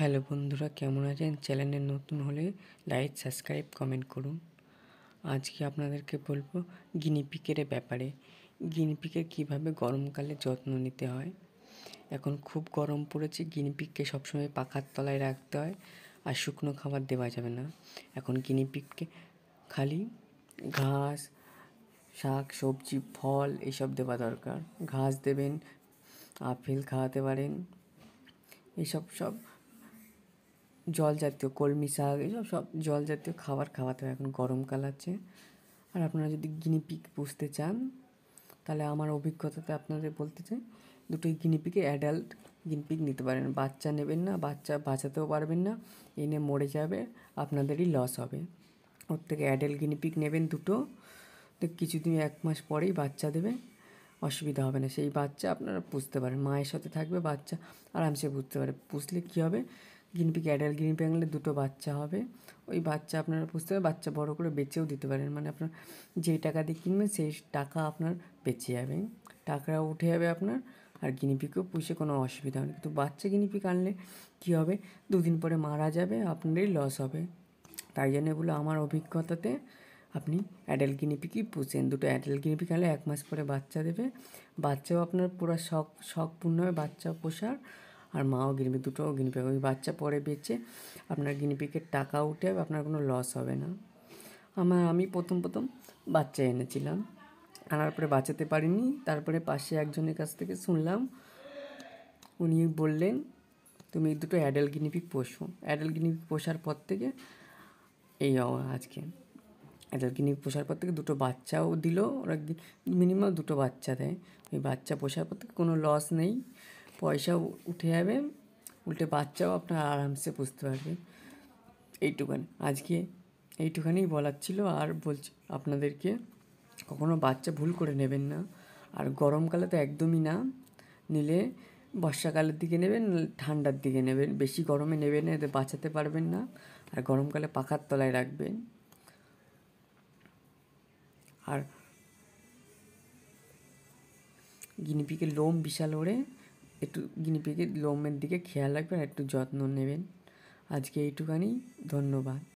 hello বন্ধুরা কেমন আছেন চ্যানেলে নতুন হলে লাইক সাবস্ক্রাইব কমেন্ট করুন আজকে আপনাদেরকে বলবো গিনিপিকের ব্যাপারে গিনিপিকের কিভাবে গরমকালে যত্ন নিতে হয় এখন খুব গরম পড়েছে গিনিপিককে সবসময় পাখার তলায় রাখতে হয় আর শুকনো খাবার দেওয়া যাবে না এখন গিনিপিককে খালি ঘাস শাক সবজি ফল এইসব দেওয়া দরকার ঘাস দেবেন আপেল খাওয়াতে পারেন এসব সব জল জাতীয় কলমি শাক এসব সব জল জাতীয় খাবার খাওয়াতে হয় এখন গরমকাল আছে আর আপনারা যদি গিনিপিক পুষতে চান তাহলে আমার অভিজ্ঞতাতে আপনাদের বলতে চাই দুটোই গিনিপিকে অ্যাডাল্ট গিনিপিক নিতে পারেন বাচ্চা নেবেন না বাচ্চা বাঁচাতেও পারবেন না এনে মরে যাবে আপনাদেরই লস হবে ওর থেকে অ্যাডাল্ট গিনিপিক নেবেন দুটো তো কিছুদিন এক মাস পরেই বাচ্চা দেবে অসুবিধা হবে না সেই বাচ্চা আপনারা পুষতে পারেন মায়ের সাথে থাকবে বাচ্চা আরামসে বুঝতে পারে পুষলে কী হবে গিনিপিগ অ্যাডাল্ট গিনিপিগ আনলে দুটো বাচ্চা হবে ওই বাচ্চা আপনারা পুষতে হবে বাচ্চা বড় করে বেচেও দিতে পারেন মানে আপনার যে টাকা দিয়ে কিনবেন সেই টাকা আপনার বেঁচে যাবে টাকাটা উঠে যাবে আপনার আর গিনিপিগও পুষে কোনো অসুবিধা হবে কিন্তু বাচ্চা গিনিপিগ আনলে কী হবে দুদিন পরে মারা যাবে আপনারই লস হবে তাই জন্য এগুলো আমার অভিজ্ঞতাতে আপনি অ্যাডাল্ট গিনিপিকই পুষেন দুটো অ্যাডাল্ট গিনিপিক আনলে এক মাস পরে বাচ্চা দেবে বাচ্চাও আপনার পুরো শখ শখপূর্ণ হবে বাচ্চা পোষার আর মাও গিনিপি দুটো গিনিপিগ ওই বাচ্চা পরে বেচে আপনার গিনিপিকের টাকা উঠে আপনার কোনো লস হবে না আমার আমি প্রথম প্রথম বাচ্চা এনেছিলাম আনার পরে বাঁচাতে পারিনি তারপরে পাশে একজনের কাছ থেকে শুনলাম উনি বললেন তুমি দুটো অ্যাডাল গিনিপিক পোষো অ্যাডাল গিনিপিক পোষার পর থেকে এই আজকে অ্যাডাল গিনিপিক পোষার পর থেকে দুটো বাচ্চাও দিল ওরা মিনিমাম দুটো বাচ্চা দেয় ওই বাচ্চা পোষার পর থেকে কোনো লস নেই পয়সা উঠে যাবে উল্টে বাচ্চাও আপনার আরামসে পুষতে পারবে এইটুখানি আজকে এইটুখানি বলার ছিল আর বলছি আপনাদেরকে কখনো বাচ্চা ভুল করে নেবেন না আর গরমকালে তো একদমই না নিলে বর্ষাকালের দিকে নেবেন ঠান্ডার দিকে নেবেন বেশি গরমে নেবেন না এতে বাঁচাতে পারবেন না আর গরমকালে পাখার তলায় রাখবেন আর গিনিপিকে লোম বিশাল ওড়ে একটু গিনিপিগের লোমের দিকে খেয়াল রাখবেন একটু যত্ন নেবেন আজকে এইটুখানি ধন্যবাদ